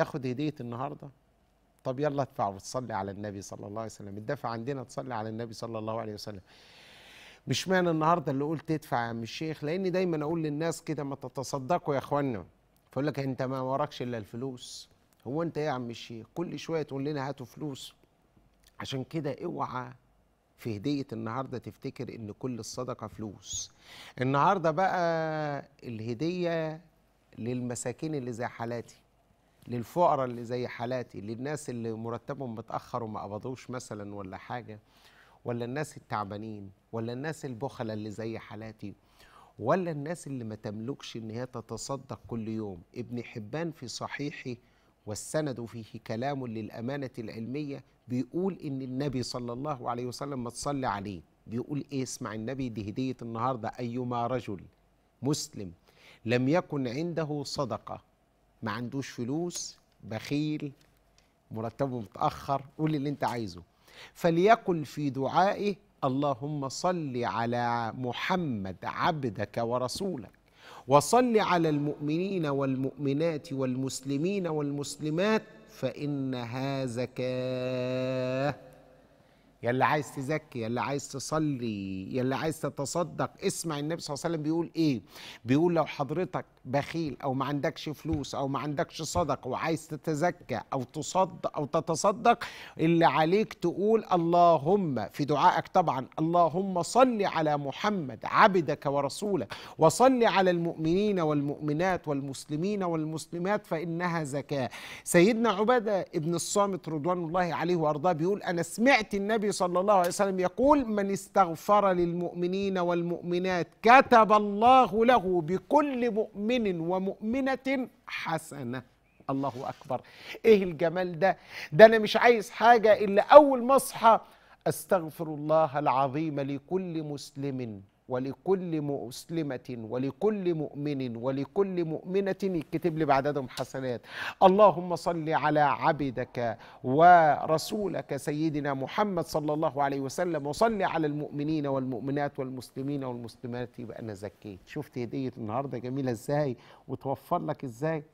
تاخد هديه النهارده طب يلا ادفع وتصلي على النبي صلى الله عليه وسلم الدفع عندنا تصلي على النبي صلى الله عليه وسلم مش معنى النهارده اللي قلت تدفع يا عم الشيخ لاني دايما اقول للناس كده ما تتصدقوا يا اخوانا فيقول لك انت ما وراكش الا الفلوس هو انت ايه يا عم الشيخ كل شويه تقول لنا هاتوا فلوس عشان كده اوعى في هديه النهارده تفتكر ان كل الصدقه فلوس النهارده بقى الهديه للمساكين اللي زي حالاتي للفقراء اللي زي حالاتي للناس اللي مرتبهم متاخر وما قبضوش مثلا ولا حاجه ولا الناس التعبانين ولا الناس البخله اللي زي حالاتي ولا الناس اللي ما تملكش ان هي تتصدق كل يوم ابن حبان في صحيحه والسند فيه كلام للأمانة العلمية بيقول إن النبي صلى الله عليه وسلم ما تصلي عليه بيقول إيه اسمع النبي دي هدية النهاردة أيما رجل مسلم لم يكن عنده صدقة ما عندوش فلوس بخيل مرتبه متأخر قول اللي انت عايزه فليقل في دعائه اللهم صل على محمد عبدك ورسولك وصل على المؤمنين والمؤمنات والمسلمين والمسلمات فإن هذا كاه يا اللي عايز تزكي يا اللي عايز تصلي يا اللي عايز تتصدق اسمع النبي صلى الله عليه وسلم بيقول ايه بيقول لو حضرتك بخيل او ما عندكش فلوس او ما عندكش صدق وعايز تتزكى او تصدق او تتصدق اللي عليك تقول اللهم في دعائك طبعا اللهم صل على محمد عبدك ورسولك وصل على المؤمنين والمؤمنات والمسلمين والمسلمات فانها زكاه سيدنا عباده ابن الصامت رضوان الله عليه وارضاه بيقول انا سمعت النبي صلى الله عليه وسلم يقول من استغفر للمؤمنين والمؤمنات كتب الله له بكل مؤمن ومؤمنة حسنة الله أكبر إيه الجمال ده ده أنا مش عايز حاجة إلا أول ما أصحى أستغفر الله العظيم لكل مسلم ولكل مسلمة ولكل مؤمن ولكل مؤمنة يكتب لي بعددهم حسنات اللهم صل على عبدك ورسولك سيدنا محمد صلى الله عليه وسلم وصل على المؤمنين والمؤمنات والمسلمين والمسلمات يبقى أنا زكيت شفت هدية النهاردة جميلة إزاي وتوفر لك إزاي